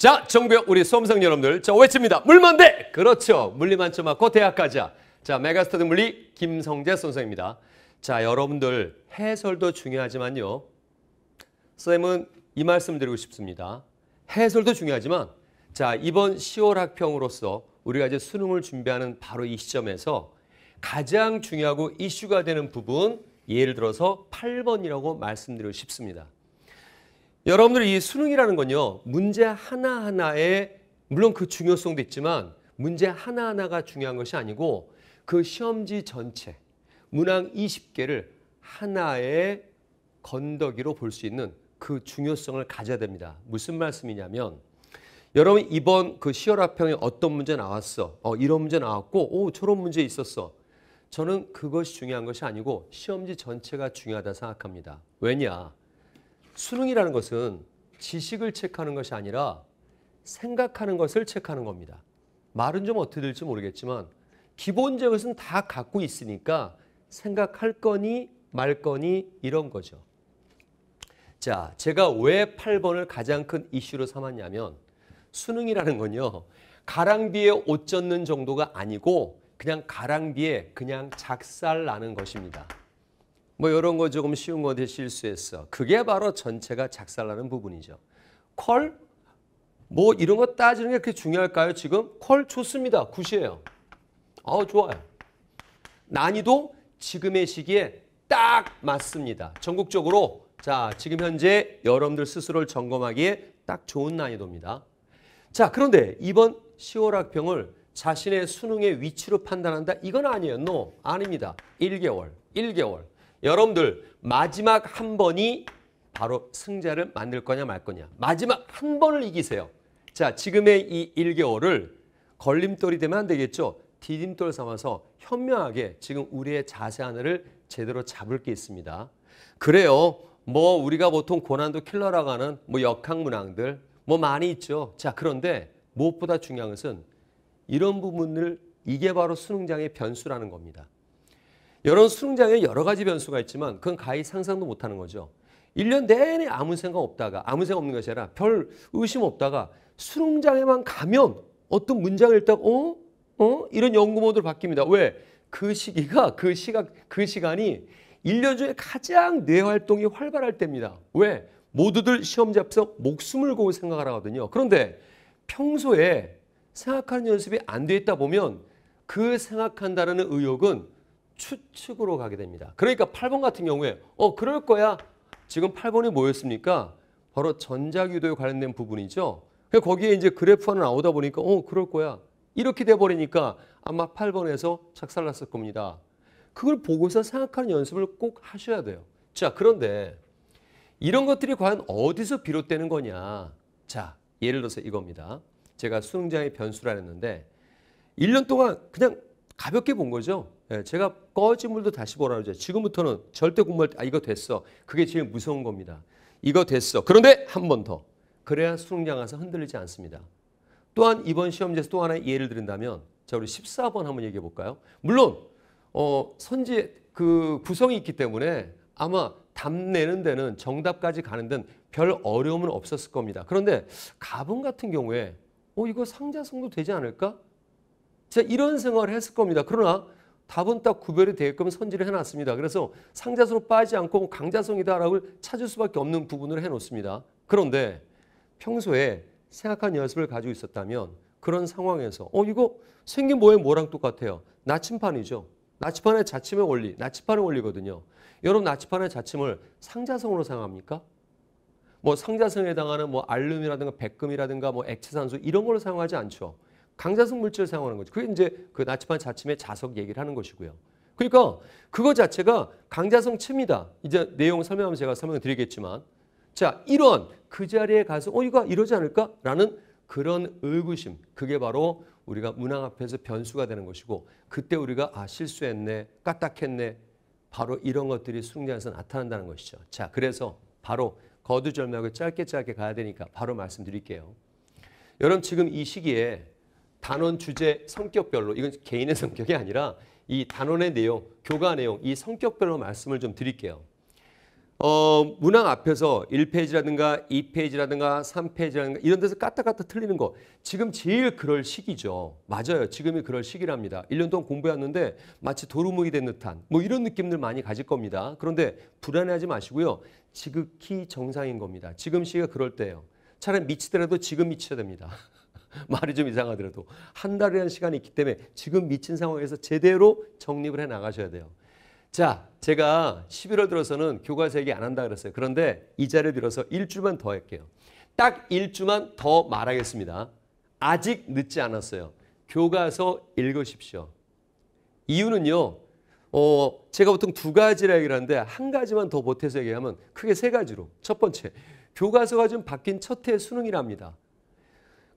자, 정배 부 우리 수험생 여러분들. 자, 외칩니다. 물만대! 그렇죠. 물리 만점 맞고 대학 가자. 자, 메가스터드 물리 김성재 선생입니다. 자, 여러분들 해설도 중요하지만요. 선생님은 이 말씀 드리고 싶습니다. 해설도 중요하지만 자, 이번 10월 학평으로서 우리가 이제 수능을 준비하는 바로 이 시점에서 가장 중요하고 이슈가 되는 부분 예를 들어서 8번이라고 말씀드리고 싶습니다. 여러분들 이 수능이라는 건요. 문제 하나하나에 물론 그 중요성도 있지만 문제 하나하나가 중요한 것이 아니고 그 시험지 전체 문항 20개를 하나의 건더기로 볼 수 있는 그 중요성을 가져야 됩니다. 무슨 말씀이냐면 여러분 이번 그 시열화평에 어떤 문제 나왔어? 어, 이런 문제 나왔고 오 저런 문제 있었어. 저는 그것이 중요한 것이 아니고 시험지 전체가 중요하다 생각합니다. 왜냐? 수능이라는 것은 지식을 체크하는 것이 아니라 생각하는 것을 체크하는 겁니다. 말은 좀 어떻게 될지 모르겠지만 기본적인 다 갖고 있으니까 생각할 거니 말 거니 이런 거죠. 자, 제가 왜 8번을 가장 큰 이슈로 삼았냐면 수능이라는 건요. 가랑비에 옷 젖는 정도가 아니고 그냥 가랑비에 그냥 작살 나는 것입니다. 뭐 이런 거 조금 쉬운 건데 실수했어. 그게 바로 전체가 작살나는 부분이죠. 콜? 뭐 이런 거 따지는 게 그렇게 중요할까요? 지금 콜 좋습니다. 굿이에요. 아우 좋아요. 난이도 지금의 시기에 딱 맞습니다. 전국적으로 자 지금 현재 여러분들 스스로를 점검하기에 딱 좋은 난이도입니다. 자 그런데 이번 10월 학평을 자신의 수능의 위치로 판단한다? 이건 아니에요. no, 아닙니다. 1개월, 1개월. 여러분들 마지막 한 번이 바로 승자를 만들 거냐 말 거냐. 마지막 한 번을 이기세요. 자, 지금의 이 1개월을 걸림돌이 되면 안 되겠죠. 디딤돌 삼아서 현명하게 지금 우리의 자세 하나를 제대로 잡을 게 있습니다. 그래요. 뭐 우리가 보통 고난도 킬러라고 하는 뭐 역학문항들 뭐 많이 있죠. 자, 그런데 무엇보다 중요한 것은 이런 부분을 이게 바로 수능장의 변수라는 겁니다. 여론 수능장에 여러 가지 변수가 있지만 그건 가히 상상도 못하는 거죠. 1년 내내 아무 생각 없다가 아무 생각 없는 것이 아니라 별 의심 없다가 수능장에만 가면 어떤 문장을 딱 어? 어? 이런 연구 모드로 바뀝니다. 왜? 그 시기가 그 시각 그 시간이 1년 중에 가장 뇌 활동이 활발할 때입니다. 왜? 모두들 시험 잡서 목숨을 고 생각하거든요. 그런데 평소에 생각하는 연습이 안 돼 있다 보면 그생각한다는 의욕은 추측으로 가게 됩니다. 그러니까 8번 같은 경우에 어 그럴 거야. 지금 8번이 뭐였습니까? 바로 전자기도에 관련된 부분이죠. 그 거기에 이제 그래프 하나 나오다 보니까 어 그럴 거야. 이렇게 돼버리니까 아마 8번에서 착살났을 겁니다. 그걸 보고서 생각하는 연습을 꼭 하셔야 돼요. 자 그런데 이런 것들이 과연 어디서 비롯되는 거냐. 자 예를 들어서 이겁니다. 제가 수능장의 변수라 했는데 1년 동안 그냥 가볍게 본 거죠. 예, 제가 꺼진 물도 다시 보라 그러죠. 지금부터는 절대 공부할 때, 아, 이거 됐어. 그게 제일 무서운 겁니다. 이거 됐어. 그런데 한 번 더. 그래야 수능장 가서 흔들리지 않습니다. 또한 이번 시험제에서 또 하나의 예를 들은다면, 자, 우리 14번 한번 얘기해 볼까요? 물론, 어, 선지 그 구성이 있기 때문에 아마 답내는 데는 정답까지 가는 데는 별 어려움은 없었을 겁니다. 그런데 가분 같은 경우에, 어, 이거 상자성도 되지 않을까? 진짜 이런 생각을 했을 겁니다. 그러나 답은 딱 구별이 되게끔 선지를 해놨습니다. 그래서 상자수로 빠지지 않고 강자성이다라고 찾을 수밖에 없는 부분을 해놓습니다. 그런데 평소에 생각한 연습을 가지고 있었다면 그런 상황에서 어 이거 생긴 모에 뭐랑 똑같아요? 나침판이죠. 나침판의 자침의 원리, 나침판의 원리거든요. 여러분 나침판의 자침을 상자성으로 사용합니까뭐 상자성에 해당하는 뭐알루미라든가 백금이라든가 뭐 액체산소 이런 걸로 사용하지 않죠. 강자성 물질을 사용하는 거죠. 그게 이제 그 나침반 자침의 자석 얘기를 하는 것이고요. 그러니까 그거 자체가 강자성 침이다. 이제 내용 설명하면 제가 설명을 드리겠지만 자 이런 그 자리에 가서 어 이거 이러지 않을까라는 그런 의구심 그게 바로 우리가 문항 앞에서 변수가 되는 것이고 그때 우리가 아 실수했네 까딱했네 바로 이런 것들이 수능장에서 나타난다는 것이죠. 자 그래서 바로 거두절미하고 짧게 짧게 가야 되니까 바로 말씀드릴게요. 여러분 지금 이 시기에 단원 주제 성격별로 이건 개인의 성격이 아니라 이 단원의 내용, 교과 내용 이 성격별로 말씀을 좀 드릴게요. 어, 문항 앞에서 1페이지라든가 2페이지라든가 3페이지라든가 이런 데서 까딱까딱 틀리는 거 지금 제일 그럴 시기죠. 맞아요. 지금이 그럴 시기랍니다. 1년 동안 공부해왔는데 마치 도루묵이 된 듯한 뭐 이런 느낌들 많이 가질 겁니다. 그런데 불안해하지 마시고요. 지극히 정상인 겁니다. 지금 시기가 그럴 때예요. 차라리 미치더라도 지금 미쳐야 됩니다. 말이 좀 이상하더라도 한 달이라는 시간이 있기 때문에 지금 미친 상황에서 제대로 정립을 해 나가셔야 돼요. 자, 제가 11월 들어서는 교과서 얘기 안 한다 그랬어요. 그런데 이 자리를 빌어서 일주만 더 할게요. 딱 일주만 더 말하겠습니다. 아직 늦지 않았어요. 교과서 읽으십시오. 이유는요. 어, 제가 보통 두 가지라 얘기를 하는데 한 가지만 더 보태서 얘기하면 크게 세 가지로. 첫 번째, 교과서가 좀 바뀐 첫해 수능이랍니다.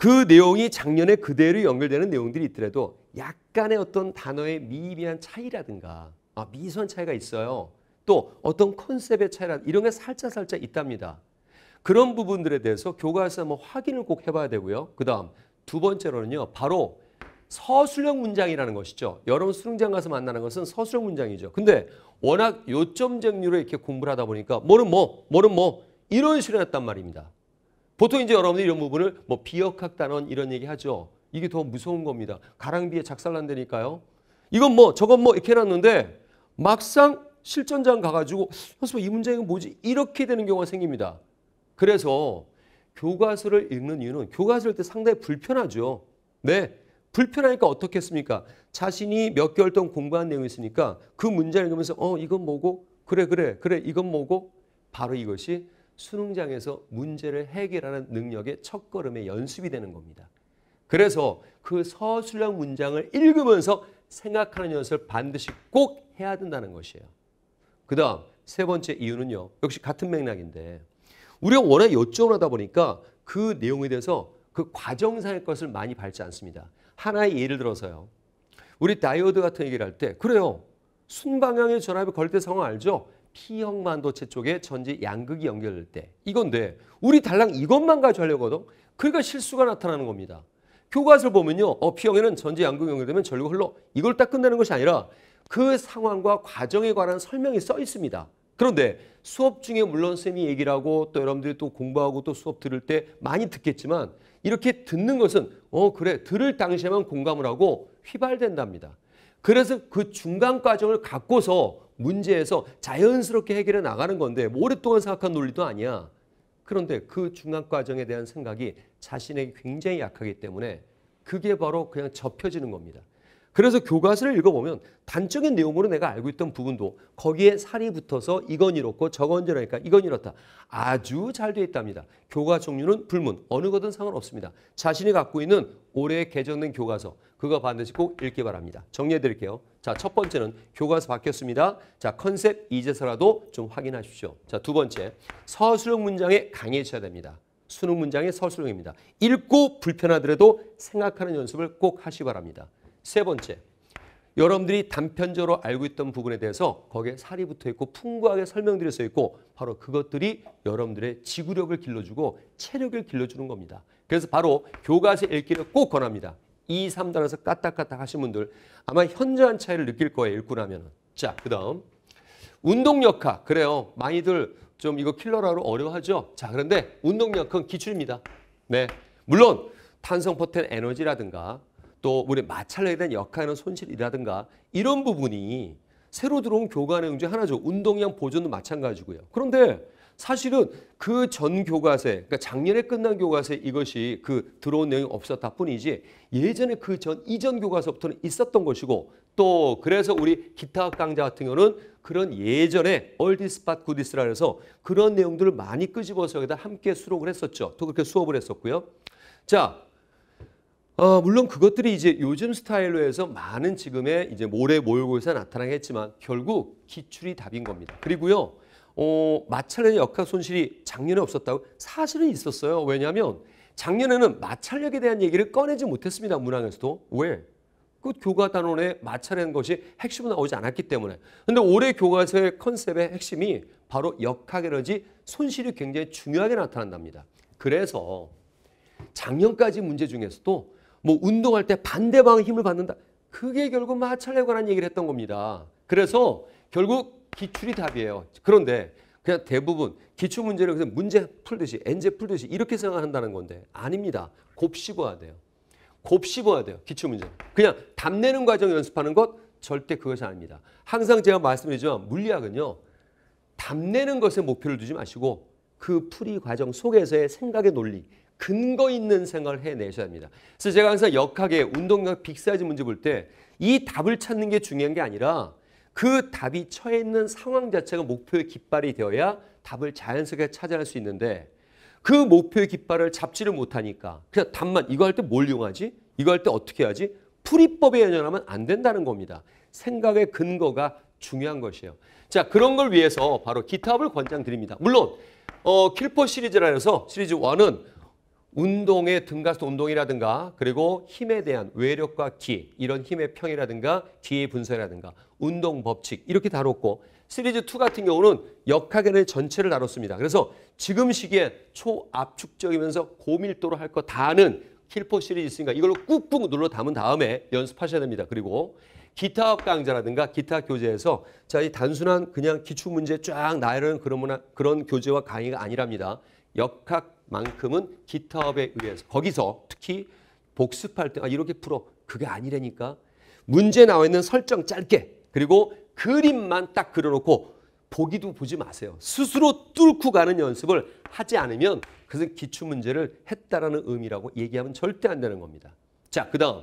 그 내용이 작년에 그대로 연결되는 내용들이 있더라도 약간의 어떤 단어의 미미한 차이라든가 아, 미선 차이가 있어요. 또 어떤 컨셉의 차이라 이런 게 살짝살짝 있답니다. 그런 부분들에 대해서 교과서 한번 확인을 꼭 해봐야 되고요. 그 다음 두 번째로는요. 바로 서술형 문장이라는 것이죠. 여러분 수능장 가서 만나는 것은 서술형 문장이죠. 근데 워낙 요점정류로 이렇게 공부를 하다 보니까 뭐는 뭐, 뭐는 뭐 이런 식으로 했단 말입니다. 보통 이제 여러분들이 이런 부분을 뭐 비역학 단원 이런 얘기 하죠. 이게 더 무서운 겁니다. 가랑비에 작살난다니까요. 이건 뭐 저건 뭐 이렇게 해놨는데 막상 실전장 가가지고 선생님 이 문제는 뭐지? 이렇게 되는 경우가 생깁니다. 그래서 교과서를 읽는 이유는 교과서를 때 상당히 불편하죠. 네. 불편하니까 어떻겠습니까? 자신이 몇 개월 동안 공부한 내용이 있으니까 그 문제를 읽으면서 어 이건 뭐고 그래 그래 그래 이건 뭐고 바로 이것이 수능장에서 문제를 해결하는 능력의 첫걸음의 연습이 되는 겁니다. 그래서 그 서술형 문장을 읽으면서 생각하는 연습을 반드시 꼭 해야 된다는 것이에요. 그 다음 세 번째 이유는요. 역시 같은 맥락인데 우리가 워낙 요점을 하다 보니까 그 내용에 대해서 그 과정상의 것을 많이 밟지 않습니다. 하나의 예를 들어서요. 우리 다이오드 같은 얘기를 할 때 그래요. 순방향의 전압이 걸릴 때 상황 알죠? P형 만도체 쪽에 전지 양극이 연결될 때 이건데 우리 달랑 이것만 가져가려고 하던 그러니까 실수가 나타나는 겁니다. 교과서를 보면요. 어, P형에는 전지 양극이 연결되면 전류가 흘러. 이걸 딱 끝내는 것이 아니라 그 상황과 과정에 관한 설명이 써 있습니다. 그런데 수업 중에 물론 쌤이 얘기를 하고 또 여러분들이 또 공부하고 또 수업 들을 때 많이 듣겠지만 이렇게 듣는 것은 어 그래 들을 당시에만 공감을 하고 휘발된답니다. 그래서 그 중간 과정을 갖고서 문제에서 자연스럽게 해결해 나가는 건데 오랫동안 생각한 논리도 아니야. 그런데 그 중간 과정에 대한 생각이 자신에게 굉장히 약하기 때문에 그게 바로 그냥 접혀지는 겁니다. 그래서 교과서를 읽어보면 단적인 내용으로 내가 알고 있던 부분도 거기에 살이 붙어서 이건 이렇고 저건 저러니까 이건 이렇다. 아주 잘 되어 있답니다. 교과 종류는 불문. 어느 거든 상관없습니다. 자신이 갖고 있는 올해 개정된 교과서 그거 반드시 꼭 읽기 바랍니다. 정리해 드릴게요. 자, 첫 번째는 교과서 바뀌었습니다. 자, 컨셉 이제서라도 좀 확인하십시오. 자, 두 번째. 서술형 문장에 강해져야 됩니다. 수능 문장의 서술형입니다. 읽고 불편하더라도 생각하는 연습을 꼭 하시 기 바랍니다. 세 번째, 여러분들이 단편적으로 알고 있던 부분에 대해서 거기에 살이 붙어 있고 풍부하게 설명드려써 있고 바로 그것들이 여러분들의 지구력을 길러주고 체력을 길러주는 겁니다. 그래서 바로 교과서 읽기를 꼭 권합니다. 2, 3단에서 까딱까딱 하신 분들 아마 현저한 차이를 느낄 거예요. 읽고 나면. 자, 그 다음. 운동역학 그래요. 많이들 좀 이거 킬러라고 어려워하죠. 자, 그런데 운동력은 기출입니다. 네. 물론 탄성 포텐 에너지라든가 또 우리 마찰에 대한 역할하는 손실이라든가 이런 부분이 새로 들어온 교과 내용 중에 하나죠. 운동량 보존도 마찬가지고요. 그런데 사실은 그 전교과서에 그러니까 작년에 끝난 교과서에 이것이 그 들어온 내용이 없었다 뿐이지 예전에 그 전 이전 교과서부터는 있었던 것이고 또 그래서 우리 기타 학 강좌 같은 경우는 그런 예전에 얼디스 팟 구디스라 해서 그런 내용들을 많이 끄집어서 여기다 함께 수록을 했었죠. 또 그렇게 수업을 했었고요. 자, 어, 물론 그것들이 이제 요즘 스타일로 해서 많은 지금의 이제 모래 모의고에서 나타나겠지만 결국 기출이 답인 겁니다. 그리고요, 어, 마찰력의 역학 손실이 작년에 없었다고 사실은 있었어요. 왜냐하면 작년에는 마찰력에 대한 얘기를 꺼내지 못했습니다. 문항에서도. 왜? 그 교과 단원에 마찰이라는 것이 핵심으로 나오지 않았기 때문에. 근데 올해 교과서의 컨셉의 핵심이 바로 역학에너지 손실이 굉장히 중요하게 나타난답니다. 그래서 작년까지 문제 중에서도 뭐 운동할 때 반대방 의 힘을 받는다. 그게 결국 마찰에 관한 얘기를 했던 겁니다. 그래서 결국 기출이 답이에요. 그런데 그냥 대부분 기출 문제를 그냥 문제 풀듯이 엔제 풀듯이 이렇게 생각한다는 건데 아닙니다. 곱씹어야 돼요. 곱씹어야 돼요. 기출 문제. 그냥 답내는 과정 연습하는 것 절대 그것이 아닙니다. 항상 제가 말씀드리지만 물리학은요. 답내는 것에 목표를 두지 마시고 그 풀이 과정 속에서의 생각의 논리, 근거 있는 생각을 해내셔야 합니다. 그래서 제가 항상 역학에 운동력 빅사이즈 문제 볼 때 이 답을 찾는 게 중요한 게 아니라 그 답이 처해 있는 상황 자체가 목표의 깃발이 되어야 답을 자연스럽게 찾아낼 수 있는데 그 목표의 깃발을 잡지를 못하니까 그냥 답만 이거 할 때 뭘 이용하지? 이거 할 때 어떻게 하지? 풀이법에 연연하면 안 된다는 겁니다. 생각의 근거가 중요한 것이에요. 자, 그런 걸 위해서 바로 기타업을 권장드립니다. 물론 어, 킬퍼 시리즈라서 해 시리즈 1은 운동의 등가스 운동이라든가 그리고 힘에 대한 외력과 기 이런 힘의 평이라든가 기의 분석이라든가 운동 법칙 이렇게 다뤘고 시리즈 2 같은 경우는 역학연의 전체를 다뤘습니다. 그래서 지금 시기에 초압축적이면서 고밀도로 할 거 다는 킬포 시리즈 있으니까 이걸로 꾹꾹 눌러 담은 다음에 연습하셔야 됩니다. 그리고 기타학 강좌라든가 기타 교재에서 자, 이 단순한 그냥 기출 문제 쫙 나열하는 그런 그런 교재와 강의가 아니랍니다. 역학만큼은 기타업에 의해서 거기서 특히 복습할 때 아, 이렇게 풀어 그게 아니라니까 문제 나와 있는 설정 짧게 그리고 그림만 딱 그려놓고 보기도 보지 마세요. 스스로 뚫고 가는 연습을 하지 않으면 그것은 기출 문제를 했다라는 의미라고 얘기하면 절대 안 되는 겁니다. 자, 그다음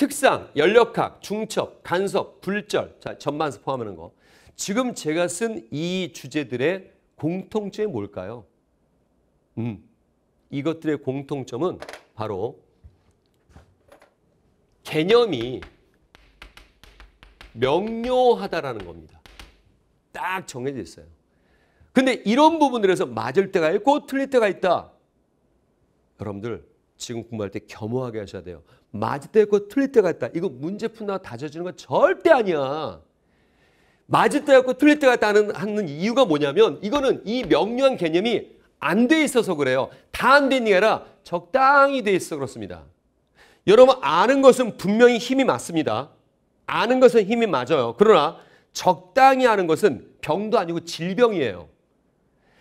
특상, 연력학, 중첩, 간섭, 불절, 자, 전반서 포함하는 거. 지금 제가 쓴 이 주제들의 공통점이 뭘까요? 음, 이것들의 공통점은 바로 개념이 명료하다라는 겁니다. 딱 정해져 있어요. 근데 이런 부분들에서 맞을 때가 있고 틀릴 때가 있다. 여러분들 지금 공부할 때 겸허하게 하셔야 돼요. 맞을 때 있고 틀릴 때가 있다. 이거 문제 푼다 다져지는 건 절대 아니야. 맞을 때 있고 틀릴 때가 있다는 하는 이유가 뭐냐면 이거는 이 명료한 개념이 안 돼 있어서 그래요. 다 안 되는 아니라 적당히 돼 있어 그렇습니다. 여러분 아는 것은 분명히 힘이 맞습니다. 아는 것은 힘이 맞아요. 그러나 적당히 하는 것은 병도 아니고 질병이에요.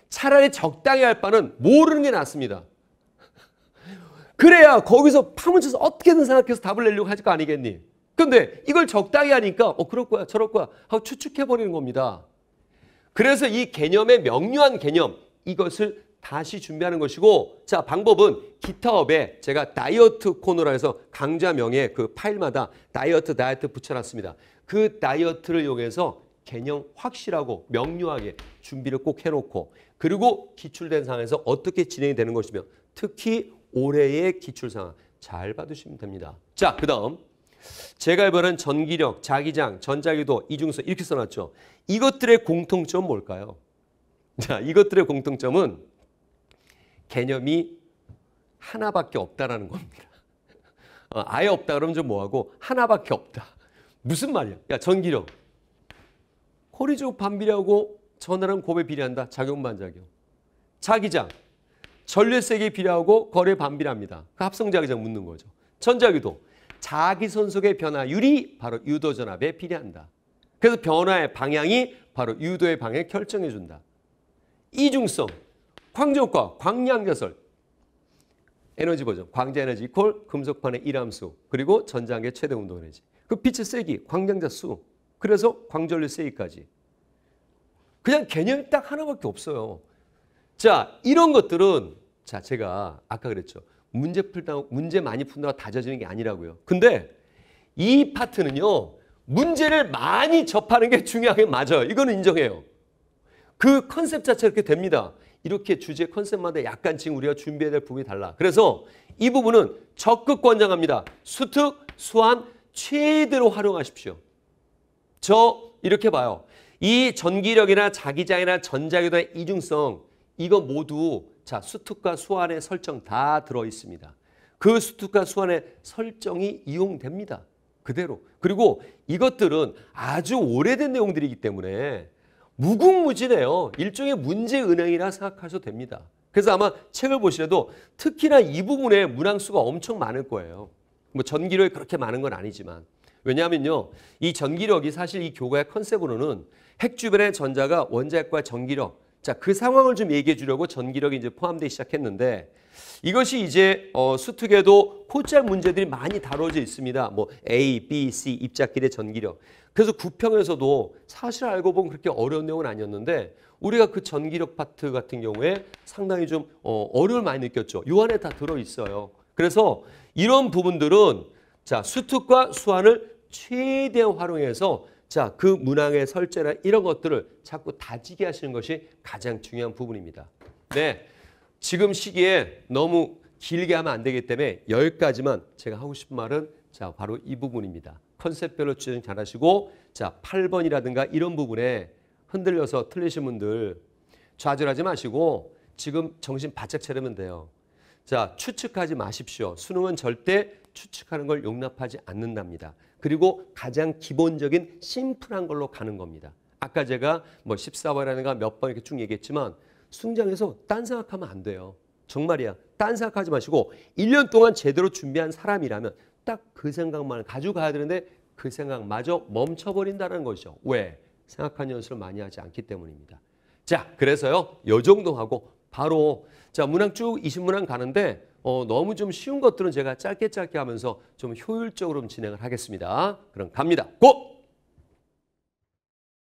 차라리 적당히 할 바는 모르는 게 낫습니다. 그래야 거기서 파묻혀서 어떻게든 생각해서 답을 내려고 하실 거 아니겠니? 근데 이걸 적당히 하니까 어 그럴 거야 저럴 거야 하고 추측해 버리는 겁니다. 그래서 이 개념의 명료한 개념 이것을 다시 준비하는 것이고 자 방법은 기타업에 제가 다이어트 코너라 해서 강좌명에그 파일마다 다이어트 다이어트 붙여놨습니다. 그 다이어트를 이용해서 개념 확실하고 명료하게 준비를 꼭 해놓고 그리고 기출된 상황에서 어떻게 진행이 되는 것이며 특히 올해의 기출상황 잘 받으시면 됩니다. 자, 그 다음 제가 해보는 전기력, 자기장, 전자기도, 이중서 이렇게 써놨죠. 이것들의 공통점 뭘까요? 자, 이것들의 공통점은 개념이 하나밖에 없다라는 겁니다. 어, 아예 없다 그러면 좀 뭐하고 하나밖에 없다. 무슨 말이야? 야, 전기력. 코리조 반비례하고 전화랑 곱에 비례한다. 작용 반작용. 자기장. 전례세에 비례하고 거래 반비례합니다. 그 합성자가 지 묻는 거죠. 천자기도 자기 손속의 변화율이 바로 유도 전압에 비례한다. 그래서 변화의 방향이 바로 유도의 방향 결정해 준다. 이중성 광전과 광량자설 에너지 버전 광자 에너지 이 금속판의 일함수 그리고 전자계 최대 운동 에너지 그 빛의 세기 광량자 수 그래서 광전류 세기까지 그냥 개념이 딱 하나밖에 없어요. 자, 이런 것들은 자, 제가 아까 그랬죠. 문제 풀다 문제 많이 푼다고 다져지는 게 아니라고요. 근데 이 파트는요. 문제를 많이 접하는 게 중요하게 맞아요. 이거는 인정해요. 그 컨셉 자체가 그렇게 됩니다. 이렇게 주제 컨셉마다 약간 지금 우리가 준비해야 될 부분이 달라. 그래서 이 부분은 적극 권장합니다. 수특, 수환 최대로 활용하십시오. 저 이렇게 봐요. 이 전기력이나 자기장이나 전자기도의 이중성 이거 모두 자 수특과 수안의 설정 다 들어 있습니다. 그 수특과 수안의 설정이 이용됩니다. 그대로. 그리고 이것들은 아주 오래된 내용들이기 때문에 무궁무진해요. 일종의 문제 은행이라 생각하셔도 됩니다. 그래서 아마 책을 보시라도 특히나 이 부분에 문항수가 엄청 많을 거예요. 뭐 전기력이 그렇게 많은 건 아니지만 왜냐하면요. 이 전기력이 사실 이 교과의 컨셉으로는 핵 주변의 전자가 원자핵과 전기력 자, 그 상황을 좀 얘기해 주려고 전기력이 이제 포함되기 시작했는데 이것이 이제 어, 수특에도 포괄 문제들이 많이 다뤄져 있습니다. 뭐 A, B, C 입자끼리 전기력. 그래서 구평에서도 사실 알고 보면 그렇게 어려운 내용은 아니었는데 우리가 그 전기력 파트 같은 경우에 상당히 좀 어, 어려움을 많이 느꼈죠. 요 안에 다 들어 있어요. 그래서 이런 부분들은 자, 수특과 수환을 최대한 활용해서 자, 그 문항의 설제나 이런 것들을 자꾸 다지게 하시는 것이 가장 중요한 부분입니다. 네. 지금 시기에 너무 길게 하면 안 되기 때문에 여기까지만 제가 하고 싶은 말은 자, 바로 이 부분입니다. 컨셉별로 추정 잘 하시고 자, 8번이라든가 이런 부분에 흔들려서 틀리신 분들 좌절하지 마시고 지금 정신 바짝 차리면 돼요. 자, 추측하지 마십시오. 수능은 절대 추측하는 걸 용납하지 않는답니다. 그리고 가장 기본적인 심플한 걸로 가는 겁니다. 아까 제가 뭐 14월이라든가 몇번 이렇게 쭉 얘기했지만 승장에서 딴 생각하면 안 돼요. 정말이야. 딴 생각하지 마시고 1년 동안 제대로 준비한 사람이라면 딱 그 생각만 가져가야 되는데 그 생각마저 멈춰버린다는 것이죠. 왜? 생각하는 연습을 많이 하지 않기 때문입니다. 자, 그래서요. 요 정도 하고 바로 자 문항 쭉 20문항 가는데 어, 너무 좀 쉬운 것들은 제가 짧게 짧게 하면서 좀 효율적으로 진행을 하겠습니다. 그럼 갑니다. 고!